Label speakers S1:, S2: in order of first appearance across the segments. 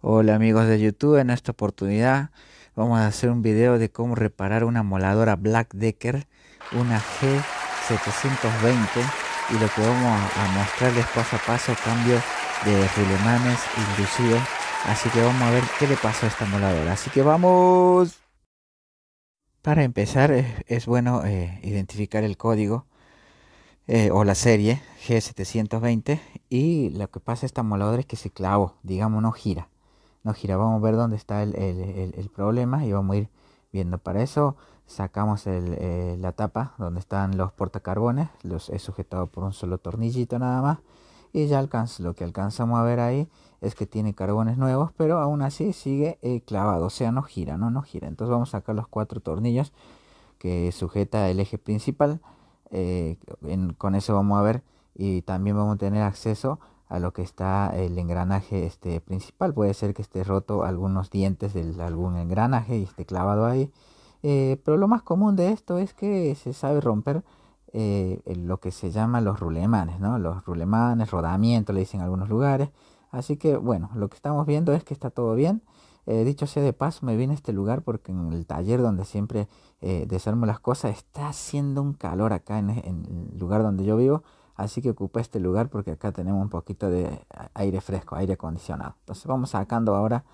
S1: Hola amigos de YouTube, en esta oportunidad vamos a hacer un video de cómo reparar una moladora Black Decker, una G720 y lo que vamos a mostrarles paso a paso cambio de rulemanes inducidos, así que vamos a ver qué le pasa a esta moladora, así que vamos. Para empezar es, bueno eh, identificar el código eh, o la serie G720 y lo que pasa a esta moladora es que se clavó, digamos no gira no gira. Vamos a ver dónde está el, problema y vamos a ir viendo. Para eso sacamos eh, la tapa donde están los portacarbones. Los he sujetado por un solo tornillito nada más. Y ya lo que alcanzamos a ver ahí es que tiene carbones nuevos, pero aún así sigue eh, clavado, o sea, no gira, no, no gira. Entonces vamos a sacar los cuatro tornillos que sujeta el eje principal. Eh, con eso vamos a ver y también vamos a tener acceso a lo que está el engranaje este, principal. Puede ser que esté roto algunos dientes de algún engranaje y esté clavado ahí. Eh, pero lo más común de esto es que se sabe romper eh, lo que se llama los rulemanes, ¿no? Los rulemanes, rodamiento, le dicen en algunos lugares. Así que bueno, lo que estamos viendo es que está todo bien. Eh, dicho sea de paso, me vine a este lugar porque en el taller donde siempre desarmo las cosas está haciendo un calor acá en el lugar donde yo vivo. Así que ocupa este lugar porque acá tenemos un poquito de aire fresco, aire acondicionado. Entonces vamos sacando ahora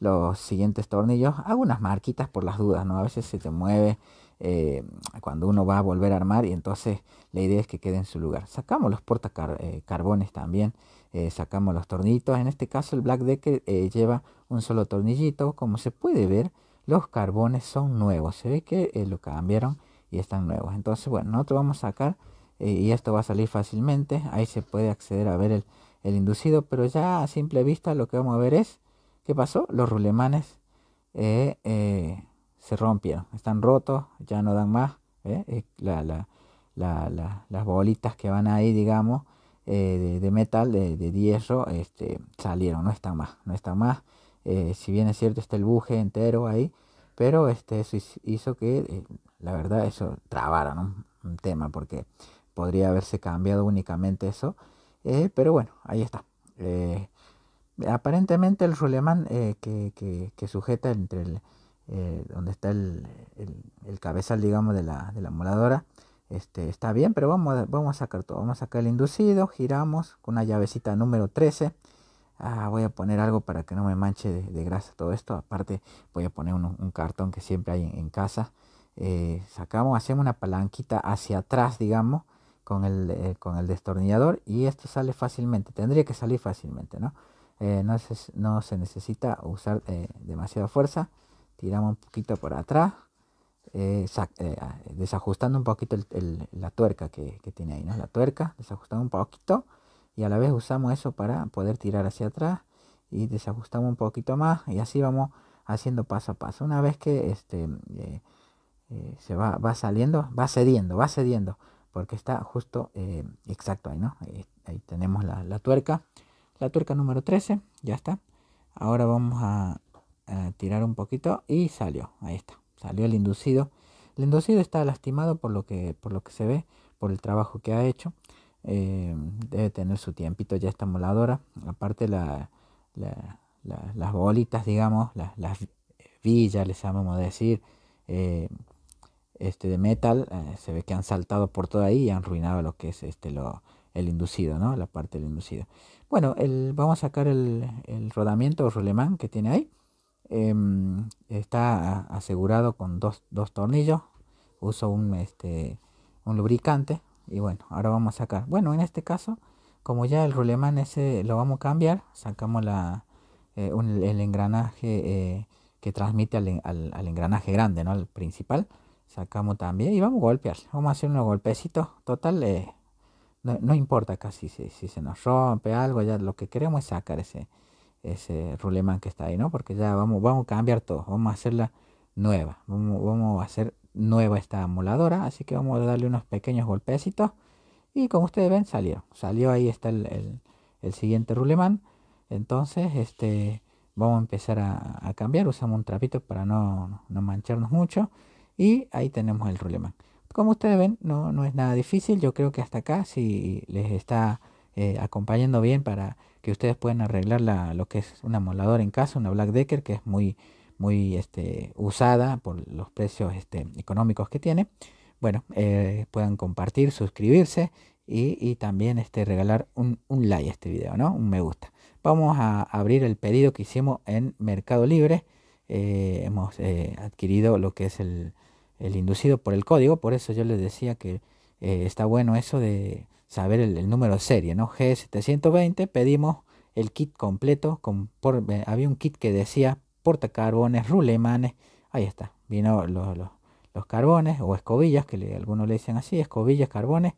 S1: los siguientes tornillos. Hago unas marquitas por las dudas, ¿no? A veces se te mueve eh, cuando uno va a volver a armar y entonces la idea es que quede en su lugar. Sacamos los portacarbones eh, también, eh, sacamos los tornillitos. En este caso el Black Decker lleva un solo tornillito. Como se puede ver, los carbones son nuevos. Se ve que lo cambiaron y están nuevos. Entonces, bueno, nosotros vamos a sacar eh, y esto va a salir fácilmente. Ahí se puede acceder a ver el, el, inducido, pero ya a simple vista lo que vamos a ver es, ¿qué pasó? Los rulemanes eh, eh, se rompieron, están rotos, ya no dan más. La, la, las bolitas que van ahí, digamos, de, de, metal, de, hierro, este, salieron, no están más, no están más. si bien es cierto, está el buje entero ahí, pero este, eso hizo que, la verdad, eso trabara un tema, porque podría haberse cambiado únicamente eso. Eh, pero bueno, ahí está. Eh, aparentemente el rolemán eh, que, sujeta entre donde está el, cabezal, digamos, de la, de la moladora, este, está bien, pero vamos a, vamos a sacar todo. Vamos a sacar el inducido, giramos con una llavecita número 13. Ah, voy a poner algo para que no me manche de, grasa todo esto. Aparte, voy a poner un, cartón que siempre hay en, casa. sacamos, hacemos una palanquita hacia atrás, digamos, con el, eh, con el destornillador y esto sale fácilmente, tendría que salir fácilmente, ¿no? Eh, no, se, necesita usar eh, demasiada fuerza, tiramos un poquito por atrás, ah, desajustando un poquito la tuerca que, tiene ahí, ¿no? La tuerca, desajustamos un poquito y a la vez usamos eso para poder tirar hacia atrás y desajustamos un poquito más y así vamos haciendo paso a paso. Una vez que este, se va, va, saliendo, va cediendo, va cediendo porque está justo eh, exacto ahí, ¿no? Eh, ahí, tenemos la, tuerca, la tuerca número 13, ya está. Ahora vamos a, tirar un poquito y salió, ahí está, salió el inducido. El inducido está lastimado por lo que, por lo que se ve, por el trabajo que ha hecho. Eh, debe tener su tiempito ya está moladora. Aparte las bolitas, digamos, las, villas, les llamamos decir. Eh, este, de metal, eh, se ve que han saltado por todo ahí y han arruinado lo que es este, el inducido, la parte del inducido. Bueno, vamos a sacar el, rodamiento o rulemán que tiene ahí. Em, está asegurado con dos, tornillos. Uso este, un, lubricante. Y bueno, ahora vamos a sacar. Bueno, en este caso, como ya el rulemán ese lo vamos a cambiar, sacamos eh, el engranaje eh, que transmite al, engranaje grande, ¿no? al principal. Sacamos también y vamos a golpear. Vamos a hacer unos golpecitos. Total, eh, no, importa casi si, se nos rompe algo. Ya lo que queremos es sacar ese, ese ruleman que está ahí, ¿no? Porque ya vamos, vamos a cambiar todo. Vamos a hacerla nueva. Vamos, a hacer nueva esta emuladora. Así que vamos a darle unos pequeños golpecitos. Y como ustedes ven, salieron. Salió ahí está el, siguiente ruleman. Entonces, este, vamos a empezar a, cambiar. Usamos un trapito para no, no mancharnos mucho. Y ahí tenemos el ruleman. Como ustedes ven, no, es nada difícil. Yo creo que hasta acá, si les está eh, acompañando bien para que ustedes puedan arreglar lo que es una moladora en casa, una Black Decker, que es muy, muy este, usada por los precios este, económicos que tiene. Bueno, eh, puedan compartir, suscribirse y, también este, regalar un, like a este video, ¿no? Un me gusta. Vamos a abrir el pedido que hicimos en Mercado Libre. Eh, hemos adquirido lo que es el, el inducido por el código, por eso yo les decía que eh, está bueno eso de saber el, número de serie, ¿no? G720, pedimos el kit completo, había un kit que decía portacarbones, rulemanes, ahí está, vino los, carbones o escobillas, que algunos le dicen así, escobillas, carbones,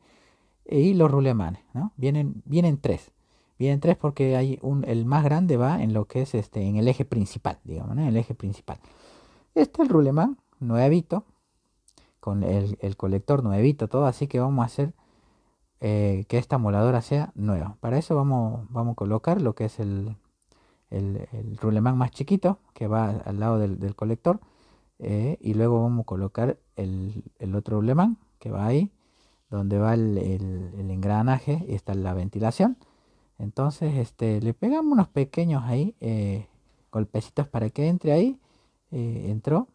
S1: eh, y los rulemanes, ¿no? Vienen, vienen tres. Vienen tres porque hay un, el más grande va en lo que es este, en el eje principal, digamos, en el eje principal. Este es el rulemán nuevito, con el, colector nuevito, todo, así que vamos a hacer eh, que esta moladora sea nueva. Para eso vamos, vamos a colocar lo que es el, el, rulemán más chiquito que va al lado del, colector eh, y luego vamos a colocar el, el, otro rulemán que va ahí donde va el, el, engranaje y está la ventilación. Entonces este, le pegamos unos pequeños ahí eh, golpecitos para que entre ahí. entró.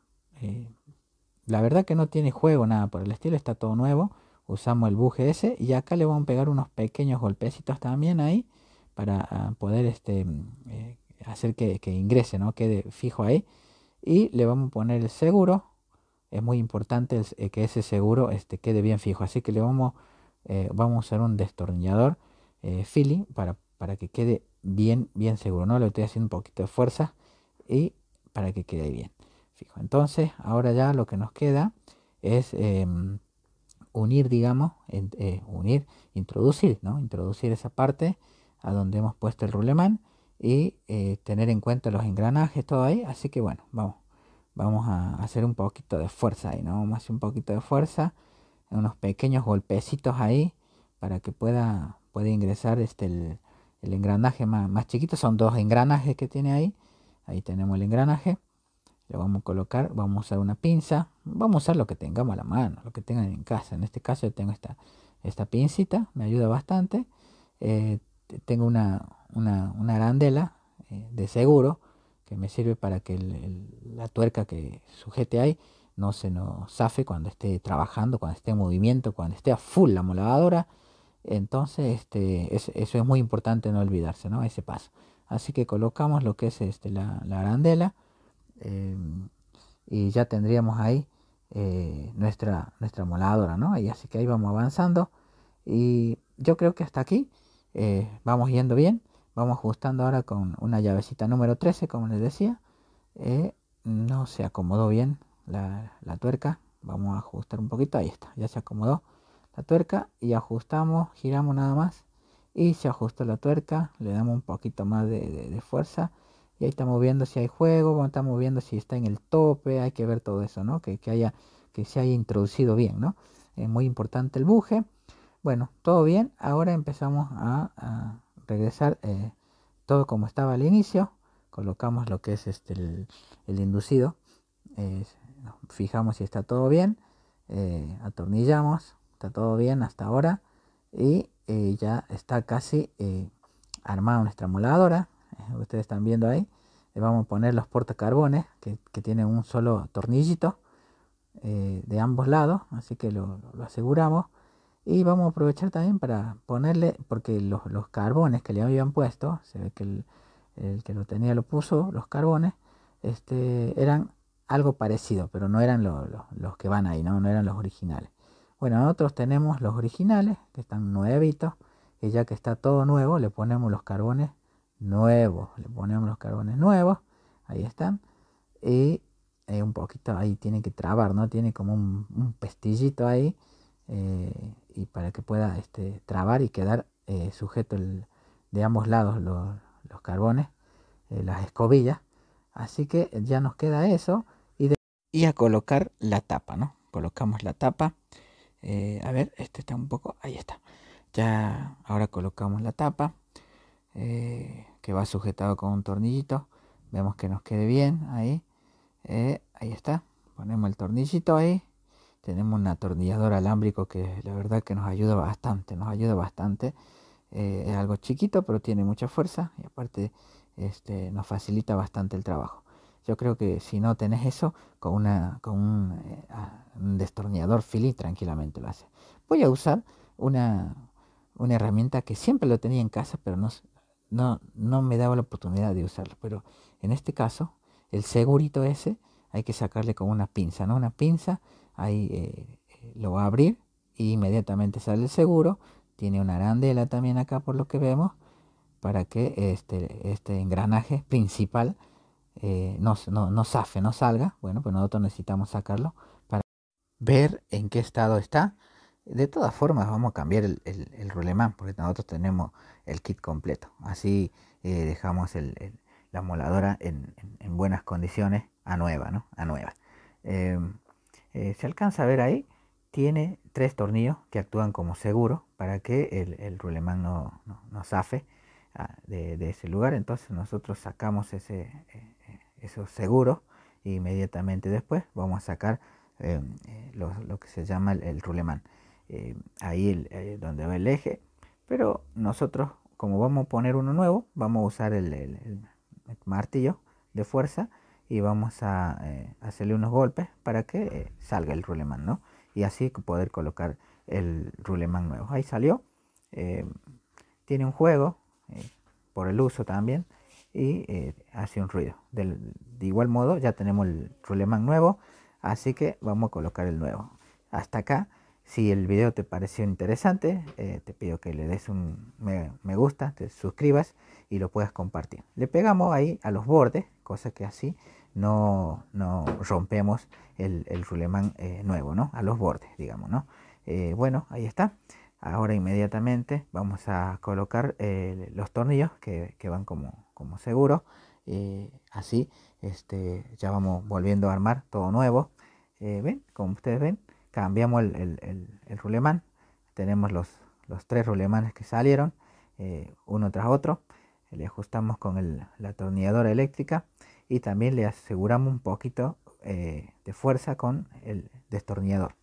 S1: La verdad que no tiene juego, nada por el estilo, está todo nuevo. Usamos el buje ese y acá le vamos a pegar unos pequeños golpecitos también ahí para ah, poder este, mm, eh, hacer que, ingrese, ¿no? Quede fijo ahí. Y le vamos a poner el seguro. Es muy importante eh, que ese seguro este, quede bien fijo. Así que le vamos, eh, vamos a usar un destornillador eh, para, para que quede bien, bien seguro, ¿no? Le estoy haciendo un poquito de fuerza y para que quede bien. Entonces, ahora ya lo que nos queda es em, unir, digamos, eh, unir, introducir, ¿no? Introducir esa parte a donde hemos puesto el rulemán y eh, tener en cuenta los engranajes, todo ahí. Así que bueno, vamos, vamos a hacer un poquito de fuerza ahí, ¿no? Vamos a hacer un poquito de fuerza, unos pequeños golpecitos ahí para que pueda, ingresar este el, el engranaje más, más chiquito. Son dos engranajes que tiene ahí. Ahí tenemos el engranaje vamos a colocar, vamos a usar una pinza, vamos a usar lo que tengamos a la mano, lo que tengan en casa. En este caso yo tengo esta, esta pincita, me ayuda bastante. Eh, tengo una, arandela eh, de seguro que me sirve para que la tuerca que sujete ahí no se nos zafe cuando esté trabajando, cuando esté en movimiento, cuando esté a full la moladora. Entonces, este, eso es muy importante no olvidarse, ¿no? Ese paso. Así que colocamos lo que es este, la arandela. Eh, y ya tendríamos ahí eh, nuestra, nuestra moladora, ¿no? Y así que ahí vamos avanzando y yo creo que hasta aquí eh, vamos yendo bien, vamos ajustando ahora con una llavecita número 13, como les decía, no se acomodó bien la, la tuerca, vamos a ajustar un poquito, ahí está, ya se acomodó la tuerca y ajustamos, giramos nada más y se ajustó la tuerca, le damos un poquito más de fuerza y ahí estamos viendo si hay juego, estamos viendo si está en el tope, hay que ver todo eso, ¿no? Que, haya, que se haya introducido bien, ¿no? Es muy importante el buje. Bueno, todo bien. Ahora empezamos a, regresar eh, todo como estaba al inicio. Colocamos lo que es este, el, inducido. fijamos si está todo bien. Eh, atornillamos. Está todo bien hasta ahora. Y eh, ya está casi armada nuestra moladora eh, ustedes están viendo ahí Le eh, vamos a poner los portacarbones que, que tienen un solo tornillito eh, de ambos lados así que lo, aseguramos y vamos a aprovechar también para ponerle porque los, carbones que le habían puesto se ve que el, que lo tenía lo puso los carbones este eran algo parecido pero no eran los que van ahí ¿no? no eran los originales bueno nosotros tenemos los originales que están nuevitos y ya que está todo nuevo le ponemos los carbones nuevo Le ponemos los carbones nuevos. Ahí están. Y eh, un poquito ahí tiene que trabar, ¿no? Tiene como un, pestillito ahí. Eh, y para que pueda este, trabar y quedar eh, sujeto el, de ambos lados los, carbones, las escobillas. Así que ya nos queda eso. Y, de... a colocar la tapa, ¿no? Colocamos la tapa. a ver, este está un poco. Ahí está. Ya ahora colocamos la tapa. Eh, que va sujetado con un tornillito. Vemos que nos quede bien ahí. Eh, ahí está. Ponemos el tornillito ahí. Tenemos un atornillador alámbrico que la verdad que nos ayuda bastante. Nos ayuda bastante. Eh, es algo chiquito, pero tiene mucha fuerza y aparte este, nos facilita bastante el trabajo. Yo creo que si no tenés eso, con, una, con un, destornillador fili tranquilamente lo hace. Voy a usar una, una herramienta que siempre lo tenía en casa, pero no, no, no me daba la oportunidad de usarlo. Pero en este caso, el segurito ese hay que sacarle con una pinza, ¿no? Una pinza, ahí eh, eh, lo va a abrir y e inmediatamente sale el seguro. Tiene una arandela también acá por lo que vemos para que este, este engranaje principal eh, no, no, no zafe, no salga. Bueno, pues nosotros necesitamos sacarlo para ver en qué estado está de todas formas, vamos a cambiar el, rulemán, porque nosotros tenemos el kit completo. Así eh, dejamos la moladora en, buenas condiciones a nueva, ¿no? A nueva. Em, eh, se alcanza a ver ahí, tiene tres tornillos que actúan como seguro para que el, rulemán no, no, zafe ah, de, ese lugar. Entonces nosotros sacamos ese, eh, esos seguros e inmediatamente después vamos a sacar em, lo que se llama el, el rulemán. Eh, ahí eh, donde va el eje. Pero nosotros, como vamos a poner uno nuevo, vamos a usar el, martillo de fuerza y vamos a eh, hacerle unos golpes para que salga el ruleman ¿no? Y así poder colocar el ruleman nuevo. Ahí salió. tiene un juego por el uso también y hace un ruido. De, igual modo ya tenemos el ruleman nuevo, así que vamos a colocar el nuevo. Hasta acá si el video te pareció interesante, eh, te pido que le des un me, gusta, te suscribas y lo puedas compartir. Le pegamos ahí a los bordes, cosa que así no, no rompemos el, el rulemán eh, nuevo, ¿no? A los bordes, digamos, ¿no? Eh, bueno, ahí está. Ahora inmediatamente vamos a colocar los tornillos que, que, van como, como seguro. así este, ya vamos volviendo a armar todo nuevo. ¿Ven? Como ustedes ven, cambiamos el, el, rulemán. Tenemos los, tres rulemanes que salieron eh, uno tras otro. Le ajustamos con la atornilladora eléctrica y también le aseguramos un poquito eh, de fuerza con el destornillador.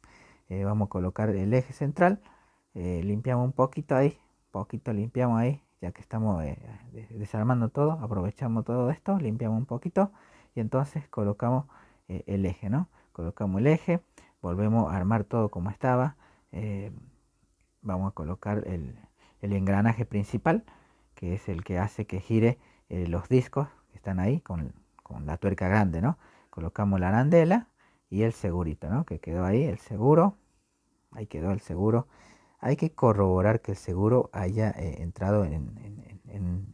S1: Eh, vamos a colocar el eje central, limpiamos un poquito ahí, poquito limpiamos ahí, ya que estamos desarmando todo, aprovechamos todo esto, limpiamos un poquito y entonces colocamos el eje, ¿no? Colocamos el eje, volvemos a armar todo como estaba. Eh, vamos a colocar el, engranaje principal, que es el que hace que gire eh, los discos que están ahí con, la tuerca grande, ¿no? Colocamos la arandela y el segurito, ¿no? Que quedó ahí, el seguro. Ahí quedó el seguro. Hay que corroborar que el seguro haya eh, entrado en,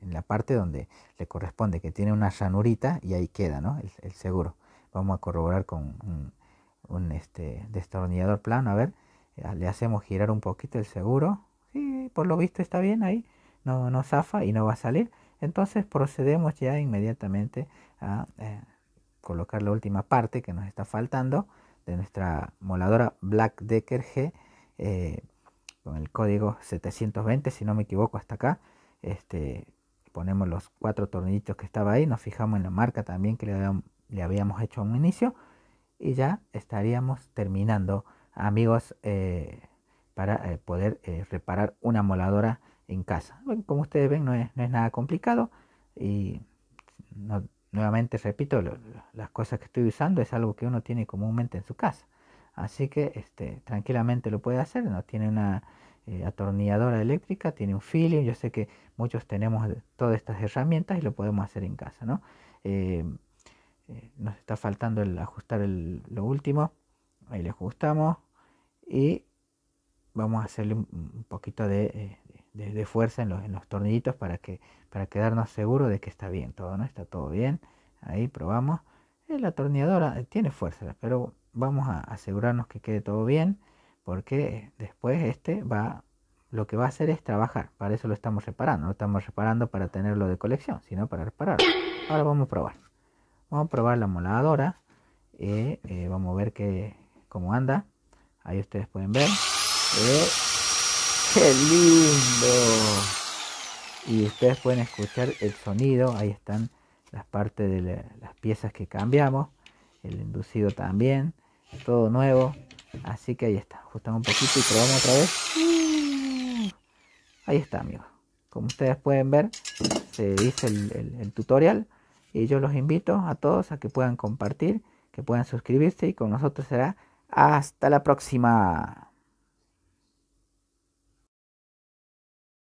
S1: la parte donde le corresponde, que tiene una ranurita y ahí queda, ¿no? El, el seguro. Vamos a corroborar con un, un este, destornillador plano. A ver, eh, le hacemos girar un poquito el seguro. y por lo visto está bien ahí. No, no zafa y no va a salir. Entonces procedemos ya inmediatamente a eh, colocar la última parte que nos está faltando de nuestra moladora Black Decker G eh, con el código 720 si no me equivoco hasta acá este ponemos los cuatro tornillitos que estaba ahí nos fijamos en la marca también que le habíamos hecho a un inicio y ya estaríamos terminando, amigos, eh, para eh, poder eh, reparar una moladora en casa. como ustedes ven, no es, no es nada complicado y nuevamente repito, las cosas que estoy usando es algo que uno tiene comúnmente en su casa. Así que este, tranquilamente lo puede hacer, no tiene una atornilladora eléctrica, tiene un feeling, yo sé que muchos tenemos todas estas herramientas y lo podemos hacer en casa, ¿no? nos está faltando el ajustar el, lo último. Ahí le ajustamos. Y vamos a hacerle un poquito eh, de, fuerza en los, en los, tornillitos para, que, para quedarnos seguros de que está bien todo, ¿no? Está todo bien. Ahí probamos. Eh, la atornilladora eh, tiene fuerza, pero vamos a asegurarnos que quede todo bien porque después este va lo que va a hacer es trabajar. Para eso lo estamos reparando. No estamos reparando para tenerlo de colección, sino para repararlo. Ahora vamos a probar. Vamos a probar la moladora. Eh, eh, vamos a ver que, cómo anda. Ahí ustedes pueden ver. Eh, ¡Qué lindo! Y ustedes pueden escuchar el sonido. Ahí están las partes de las piezas que cambiamos. El inducido también. Todo nuevo. Así que ahí está. Ajustamos un poquito y probamos otra vez. Ahí está, amigos. Como ustedes pueden ver, se dice el tutorial. Y yo los invito a todos a que puedan compartir, que puedan suscribirse y con nosotros será hasta la próxima.